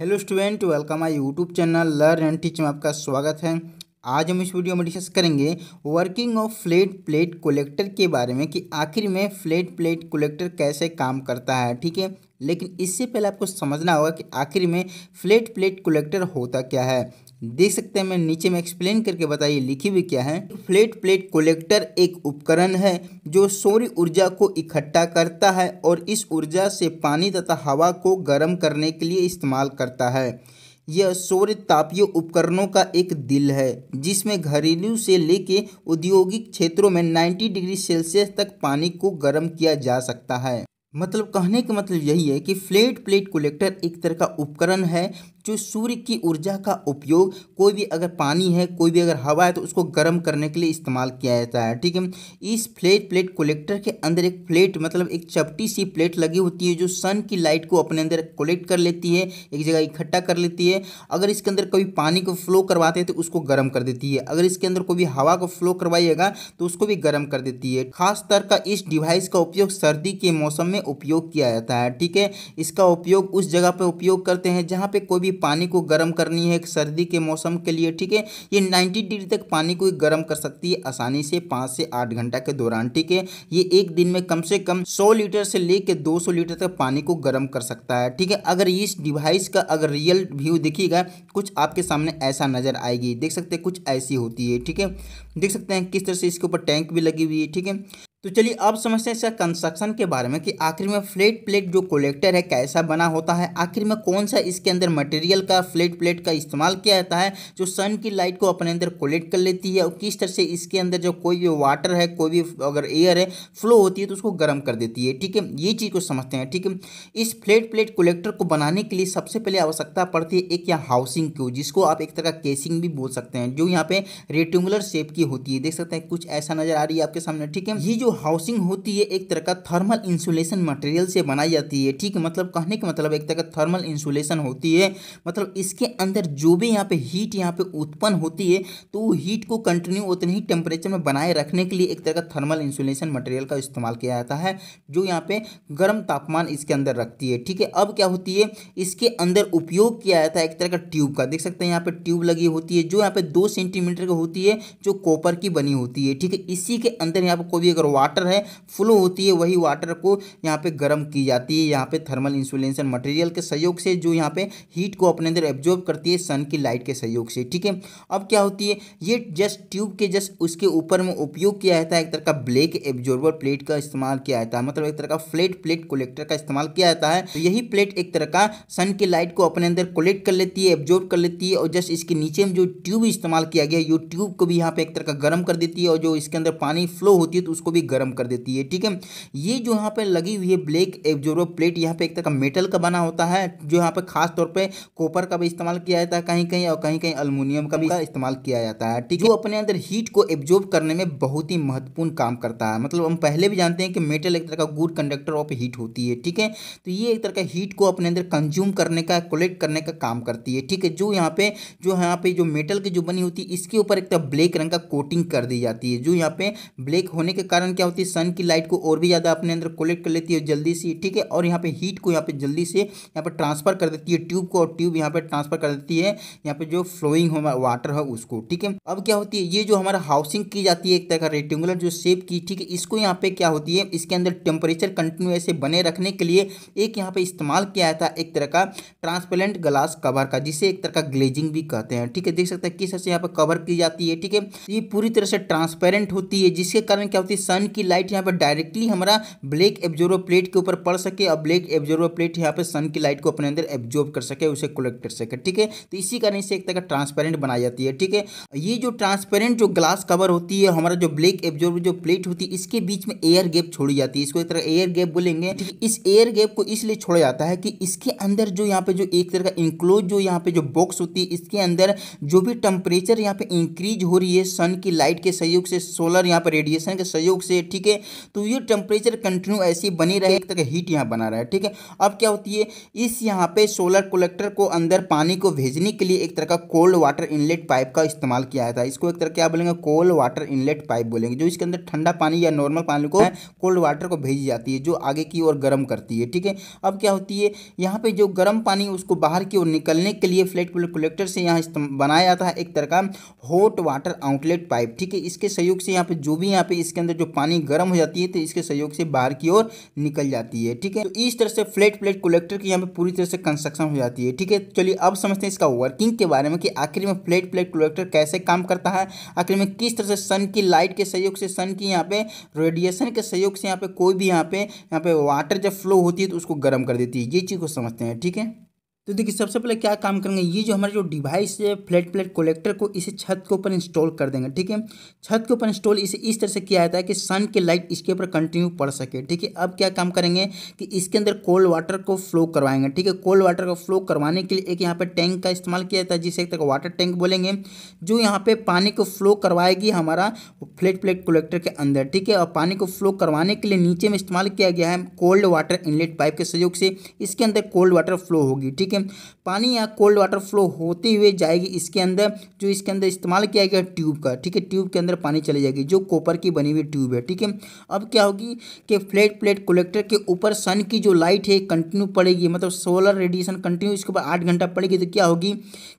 hello student welcome I YouTube channel learn and teach में आपका स्वागत है आज हम इस वीडियो में डिस्कस करेंगे working of flat plate collector के बारे में कि आखिर में फ्लैट प्लेट कोलेक्टर कैसे काम करता है ठीक है लेकिन इससे पहले आपको समझना होगा कि आखिर में फ्लैट प्लेट कलेक्टर होता क्या है देख सकते हैं मैं नीचे में एक्सप्लेन करके बताइए लिखी हुई क्या है फ्लेट प्लेट कोलेक्टर एक उपकरण है जो सौर्य ऊर्जा को इकट्ठा करता है और इस ऊर्जा से पानी तथा हवा को गर्म करने के लिए इस्तेमाल करता है यह सौर्य तापीय उपकरणों का एक दिल है जिसमें घरेलू से लेके औद्योगिक क्षेत्रों में 90 डिग्री सेल्सियस तक पानी को गर्म किया जा सकता है मतलब कहने का मतलब यही है कि फ्लैट प्लेट कलेक्टर एक तरह का उपकरण है जो सूर्य की ऊर्जा का उपयोग कोई भी अगर पानी है कोई भी अगर हवा है तो उसको गर्म करने के लिए इस्तेमाल किया जाता है ठीक है इस फ्लेट प्लेट कोलेक्टर के अंदर एक प्लेट मतलब एक चपटी सी प्लेट लगी होती है जो सन की लाइट को अपने अंदर कोलेक्ट कर लेती है एक जगह इकट्ठा कर लेती है अगर इसके अंदर कभी पानी को फ्लो करवाते हैं तो उसको गर्म कर देती है अगर इसके अंदर कोई हवा को फ्लो करवाइएगा तो उसको भी गर्म कर देती है खास तौर का इस डिवाइस का उपयोग सर्दी के मौसम में उपयोग किया जाता है ठीक है इसका उपयोग उस जगह पर उपयोग करते हैं जहाँ पे कोई भी पानी को गर्म करनी है सर्दी के मौसम के लिए ठीक है ये नाइन्टी डिग्री तक पानी को गर्म कर सकती है आसानी से पाँच से आठ घंटा के दौरान ठीक है ये एक दिन में कम से कम सौ लीटर से लेकर दो लीटर तक पानी को गर्म कर सकता है ठीक है अगर इस डिवाइस का अगर रियल व्यू देखिएगा कुछ आपके सामने ऐसा नजर आएगी देख सकते हैं कुछ ऐसी होती है ठीक है देख सकते हैं किस तरह से इसके ऊपर टैंक भी लगी हुई है ठीक है तो चलिए अब समझते हैं इसका कंस्ट्रक्शन के बारे में कि आखिर में फ्लेट प्लेट जो कोलेक्टर है कैसा बना होता है आखिर में कौन सा इसके अंदर मटेरियल का फ्लेट प्लेट का इस्तेमाल किया जाता है जो सन की लाइट को अपने अंदर कोलेक्ट कर लेती है और किस तरह से इसके अंदर जो कोई भी वाटर है कोई भी अगर एयर है फ्लो होती है तो उसको गर्म कर देती है ठीक है ये चीज़ को समझते हैं ठीक है इस फ्लेट प्लेट कोलेक्टर को बनाने के लिए सबसे पहले आवश्यकता पड़ती है एक यहाँ हाउसिंग की जिसको आप एक तरह का केसिंग भी बोल सकते हैं जो यहाँ पे रेटुलर शेप की होती है देख सकते हैं कुछ ऐसा नजर आ रही है आपके सामने ठीक है ये जो हाउसिंग होती है एक तरह का थर्मल इंसुलेशन मटेरियल से बनाई जाती है ठीक है मतलब कहने का मतलब एक तरह का थर्मल इंसुलेशन होती है मतलब इसके अंदर जो भी यहाँ पे हीट यहाँ पे उत्पन्न होती है तो वो हीट को कंटिन्यू उतने ही टेम्परेचर में बनाए रखने के लिए एक तरह का थर्मल इंसुलेशन मटेरियल का इस्तेमाल किया जाता है जो यहाँ पर गर्म तापमान इसके अंदर रखती है ठीक है अब क्या होती है इसके अंदर उपयोग किया जाता है एक तरह का ट्यूब का देख सकते हैं यहाँ पर ट्यूब लगी होती है जो यहाँ पर दो सेंटीमीटर की होती है जो कॉपर की बनी होती है ठीक है इसी के अंदर यहाँ पर कोई भी अगर वाटर है फ्लो होती है वही वाटर को यहाँ पे गर्म की जाती है यहाँ पे थर्मल इंसुलेशन मटेरियल के सहयोग से जो यहाँ पे हीट को अपने अंदर एब्जॉर्ब करती है सन की लाइट के सहयोग से ठीक है अब क्या होती है ये जस्ट ट्यूब के जस्ट उसके ऊपर में उपयोग किया जाता है एक तरह का ब्लैक एब्जॉर्बर प्लेट का इस्तेमाल किया जाता है मतलब एक तरह का फ्लेट प्लेट कोलेक्टर का इस्तेमाल किया जाता है तो यही प्लेट एक तरह का सन की लाइट को अपने अंदर कोलेक्ट कर लेती है एब्जॉर्ब कर लेती है और जस्ट इसके नीचे में जो ट्यूब इस्तेमाल किया गया ये ट्यूब को भी यहाँ पे एक तरह का गर्म कर देती है और जो इसके अंदर पानी फ्लो होती है तो उसको भी गर्म कर देती है ठीक है ये जो यहाँ पर लगी हुई है ब्लैक एब्जोरो प्लेट यहाँ पे एक तरह का मेटल का बना होता है जो यहाँ पर खास तौर पे कॉपर का भी इस्तेमाल किया जाता है कहीं कहीं और कहीं कहीं अल्मोनियम का भी इस्तेमाल किया जाता है ठीक है जो अपने अंदर हीट को एब्जॉर्ब करने में बहुत ही महत्वपूर्ण काम करता है मतलब हम पहले भी जानते हैं कि मेटल एक तरह का गुड कंडक्टर ऑफ हीट होती है ठीक है तो ये एक तरह का हीट को अपने अंदर कंज्यूम करने का कलेक्ट करने का काम करती है ठीक है जो यहाँ पे जो यहाँ पे जो मेटल की जो बनी होती है इसके ऊपर एक तरह ब्लैक रंग का कोटिंग कर दी जाती है जो यहाँ पे ब्लैक होने के कारण क्या क्या होती है सन की लाइट को और भी ज़्यादा अपने अंदर कलेक्ट कर लेती है जल्दी से ठीक है और यहाँ पे हीट को यहाँ पे जल्दी से यहाँ पे ट्रांसफर कर देती है ट्यूब को और ट्यूब यहाँ पे ट्रांसफर कर देती है यहाँ पे जो फ्लोइंग वाटर है उसको ठीक है अब क्या होती है ये जो हमारा हाउसिंग की जाती है एक तरह का रेक्टेंगुलर जो शेप की ठीक है इसको यहाँ पे क्या होती है इसके अंदर टेम्परेचर कंटिन्यू ऐसे बने रखने के लिए एक यहाँ पे इस्तेमाल किया था एक तरह का ट्रांसपेरेंट ग्लास कवर का जिसे एक तरह का ग्लेजिंग भी कहते हैं ठीक है देख सकते हैं किस तरह से यहाँ पर कवर की जाती है ठीक है ये पूरी तरह से ट्रांसपेरेंट होती है जिसके कारण क्या होती है सन सन की लाइट यहाँ पर डायरेक्टली हमारा ब्लैक एब्जोर्व प्लेट के ऊपर पड़ सके और ब्लैक एब्जोर्व प्लेट यहाँ पर सन की लाइट को अपने अंदर एब्जॉर्व कर सके उसे कलेक्ट कर सके ठीक है तो इसी कारण इसे एक तरह का ट्रांसपेरेंट बनाई जाती है ठीक है ये जो ट्रांसपेरेंट जो ग्लास कवर होती है हमारा जो ब्लैक एब्जॉर्व जो प्लेट होती है इसके बीच में एयर गैप छोड़ी जाती है इसको एक तरह एयर गैप बोलेंगे इस एयर गैप को इसलिए छोड़ा जाता है कि इसके अंदर जो यहाँ पे जो एक तरह का इंक्लोज जो यहाँ पे जो बॉक्स होती है इसके अंदर जो भी टेम्परेचर यहाँ पे इंक्रीज हो रही है सन की लाइट के सहयोग से सोलर यहाँ पर रेडिएशन के सहयोग से से ठीक है तो ये टेम्परेचर कंटिन्यू ऐसी बनी रहे एक तरह हीट यहाँ बना रहा है ठीक है अब क्या होती है इस यहाँ पे सोलर कोलेक्टर को अंदर पानी को भेजने के लिए एक तरह का कोल्ड वाटर इनलेट पाइप का इस्तेमाल किया जाता है इसको एक तरह क्या बोलेंगे कोल्ड वाटर इनलेट पाइप बोलेंगे जो इसके अंदर ठंडा पानी या नॉर्मल पानी को कोल्ड वाटर को भेजी जाती है जो आगे की ओर गर्म करती है ठीक है अब क्या होती है यहाँ पर जो गर्म पानी उसको बाहर की ओर निकलने के लिए फ्लैट कोलेक्टर से यहाँ बनाया जाता है एक तरह का हॉट वाटर आउटलेट पाइप ठीक है इसके सहयोग से यहाँ पर जो भी यहाँ पे इसके अंदर जो पानी पानी गर्म हो जाती है तो इसके सहयोग से बाहर की ओर निकल जाती है ठीक है तो इस तरह से फ्लैट प्लेट कलेक्टर की यहाँ पे पूरी तरह से कंस्ट्रक्शन हो जाती है ठीक है चलिए अब समझते हैं इसका वर्किंग के बारे में कि आखिर में फ्लैट प्लेट कलेक्टर कैसे काम करता है आखिर में किस तरह से सन की लाइट के सहयोग से सन की यहाँ पे रेडिएशन के सहयोग से यहाँ पे कोई भी यहाँ पे यहाँ पे वाटर जब फ्लो होती है तो उसको गर्म कर देती है ये चीज़ को समझते हैं ठीक है तो देखिए सबसे पहले क्या काम करेंगे ये जो हमारा जो डिवाइस है फ्लैट प्लेट कलेक्टर को इसे छत के ऊपर इंस्टॉल कर देंगे ठीक है छत के ऊपर इंस्टॉल इसे इस तरह से किया जाता है कि सन के लाइट इसके ऊपर कंटिन्यू पड़ सके ठीक है अब क्या काम करेंगे कि इसके अंदर कोल्ड वाटर को फ्लो करवाएंगे ठीक है कोल्ड वाटर को फ्लो करवाने के लिए एक यहाँ पर टैंक का इस्तेमाल किया जाता है जिसे एक तरह वाटर टैंक बोलेंगे जो यहाँ पर पानी को फ्लो करवाएगी हमारा फ्लैट प्लेट कोलेक्टर के अंदर ठीक है और पानी को फ्लो करवाने के लिए नीचे में इस्तेमाल किया गया है कोल्ड वाटर इनलेट पाइप के सहयोग से इसके अंदर कोल्ड वाटर फ्लो होगी ठीक है ठीक है पानी या कोल्ड वाटर फ्लो होते हुए जाएगी इसके अंदर जो इसके अंदर इस्तेमाल किया गया ट्यूब का ठीक है ट्यूब के अंदर पानी चली जाएगी जो कॉपर की बनी हुई ट्यूब है ठीक है अब क्या होगी कि फ्लैट प्लेट कलेक्टर के ऊपर सन की जो लाइट है कंटिन्यू पड़ेगी मतलब सोलर रेडिएशन कंटिन्यू इसके ऊपर आठ घंटा पड़ेगी तो क्या होगी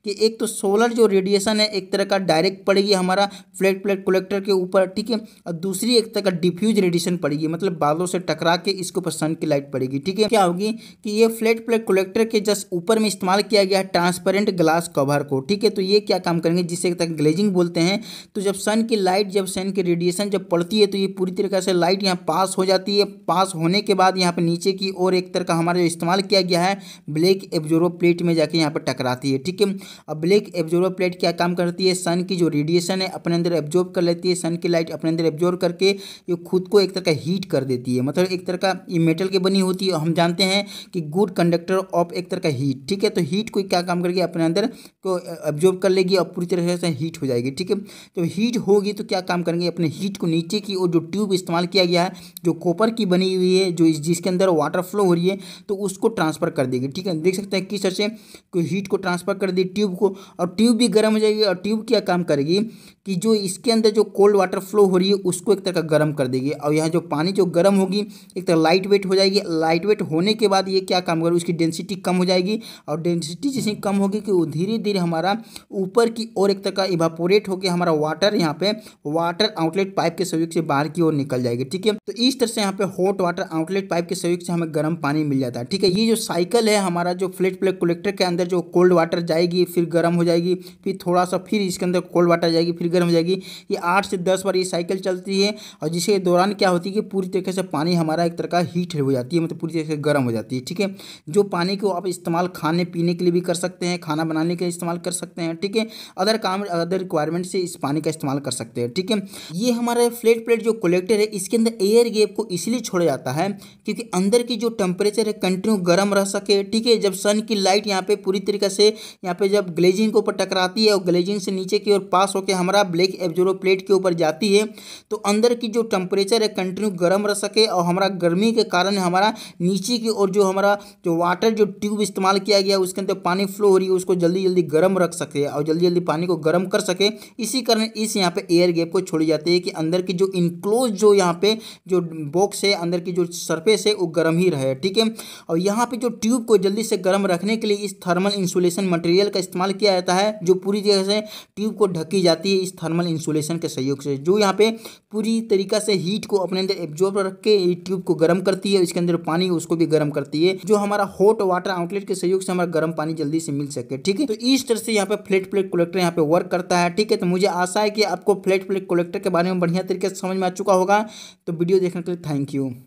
कि एक तो सोलर जो रेडिएशन है एक तरह का डायरेक्ट पड़ेगी हमारा फ्लैट प्लेट कलेक्टर के ऊपर ठीक है और दूसरी एक तरह का डिफ्यूज रेडिएशन पड़ेगी मतलब बादलों से टकरा के इसके ऊपर सन की लाइट पड़ेगी ठीक है क्या होगी कि ये फ्लैट प्लेट कलेक्टर के जस्ट ऊपर ऊपर में इस्तेमाल किया गया है ट्रांसपेरेंट ग्लास कवर को ठीक है तो ये क्या काम करेंगे जिसे तक ग्लेजिंग बोलते हैं तो जब सन की लाइट जब सन की रेडिएशन जब पड़ती है तो ये पूरी तरीके से लाइट यहाँ पास हो जाती है पास होने के बाद यहाँ पर नीचे की ओर एक तरह का हमारा जो इस्तेमाल किया गया है ब्लैक एब्जोरो प्लेट में जाके यहाँ पर टकराती है ठीक है अब ब्लैक एब्जोरो प्लेट क्या काम करती है सन की जो रेडिएशन है अपने अंदर एब्जॉर्ब कर लेती है सन की लाइट अपने अंदर एब्जॉर्ब करके ये खुद को एक तरह का हीट कर देती है मतलब एक तरह का ये मेटल की बनी होती है हम जानते हैं कि गुड कंडक्टर ऑफ एक तरह का हीट हीट ठीक है तो हीट को क्या काम करेगी अपने अंदर को ऑब्जॉर्व कर लेगी और पूरी तरह से हीट हो जाएगी ठीक है तो हीट होगी तो क्या काम करेंगे अपने हीट को नीचे की और जो ट्यूब इस्तेमाल किया गया है जो कॉपर की बनी हुई है जो जिसके अंदर वाटर फ्लो हो रही है तो उसको ट्रांसफर कर देगी ठीक है देख सकते हैं किस तरह से हीट को ट्रांसफर कर दी ट्यूब को और ट्यूब भी गर्म हो जाएगी और ट्यूब क्या काम करेगी कि जो इसके अंदर जो कोल्ड वाटर फ्लो हो रही है उसको एक तरह का गर्म कर देगी और यहाँ जो पानी जो गर्म होगी एक तरह लाइट वेट हो जाएगी लाइट वेट होने के बाद ये क्या काम करेगी उसकी डेंसिटी कम हो जाएगी और डेंसिटी जैसे कम होगी कि वो धीरे धीरे हमारा ऊपर की ओर एक तरह का इवापोरेट होकर हमारा वाटर यहाँ पे वाटर आउटलेट पाइप के सहयोग से बाहर की ओर निकल जाएगी ठीक है तो इस तरह से यहाँ पे हॉट वाटर आउटलेट पाइप के सहयोग से हमें गर्म पानी मिल जाता है ठीक है ये जो साइकिल है हमारा जो फ्लेट प्लेट कलेक्टर के अंदर जो कोल्ड वाटर जाएगी फिर गर्म हो जाएगी फिर थोड़ा सा फिर इसके अंदर कोल्ड वाटर जाएगी फिर गर्म हो जाएगी ये आठ से दस बार ये साइकिल चलती है और जिसके दौरान क्या होती है कि पूरी तरीके से पानी हमारा एक तरह का हीट हो जाती है मतलब पूरी तरीके से गर्म हो जाती है ठीक है जो पानी को आप इस्तेमाल खाने पीने के लिए भी कर सकते हैं खाना बनाने के इस्तेमाल कर सकते हैं ठीक है अदर काम अदर रिक्वायरमेंट से इस पानी का इस्तेमाल कर सकते हैं ठीक है ये हमारा फ्लैट प्लेट जो कलेक्टर है इसके अंदर एयर गैप को इसलिए छोड़ा जाता है क्योंकि अंदर की जो टेम्परेचर है कंटिन्यू गर्म रह सके ठीक है जब सन की लाइट यहाँ पर पूरी तरीके से यहाँ पर जब ग्लेजिंग के ऊपर टकराती है और ग्लेजिंग से नीचे की ओर पास होकर हमारा ब्लैक एब्जोरो प्लेट के ऊपर जाती है तो अंदर की जो टेम्परेचर है कंटिन्यू गर्म रह सके और हमारा गर्मी के कारण हमारा नीचे की ओर जो हमारा जो वाटर जो ट्यूब इस्तेमाल इस्तेमाल किया गया उसके अंदर पानी फ्लो हो रही है उसको जल्दी जल्दी गर्म रख सके और जल्दी जल्दी पानी को गर्म कर सके इसी कारण इस यहाँ पे एयर गैप को छोड़ी जाती है कि अंदर की जो इनक्लोज जो यहाँ पे जो बॉक्स है अंदर की जो सरफेस है वो गर्म ही रहे ठीक है और यहाँ पर जो ट्यूब को जल्दी से गर्म रखने के लिए इस थर्मल इंसुलेशन मटेरियल का इस्तेमाल किया जाता है जो पूरी तरह से ट्यूब को ढकी जाती है इस थर्मल इंसुलेशन के सहयोग से जो यहाँ पर पूरी तरीका से हीट को अपने अंदर एब्जॉर्ब रख के ट्यूब को गर्म करती है इसके अंदर पानी उसको भी गर्म करती है जो हमारा हॉट वाटर आउटलेट के सहयोग से हमारा गर्म पानी जल्दी से मिल सके ठीक है तो इस तरह से यहाँ पे फ्लेट प्लेट कलेक्टर यहाँ पे वर्क करता है ठीक है तो मुझे आशा है कि आपको फ्लेट प्लेट कलेक्टर के बारे में बढ़िया तरीके से समझ में आ चुका होगा तो वीडियो देखने के लिए थैंक यू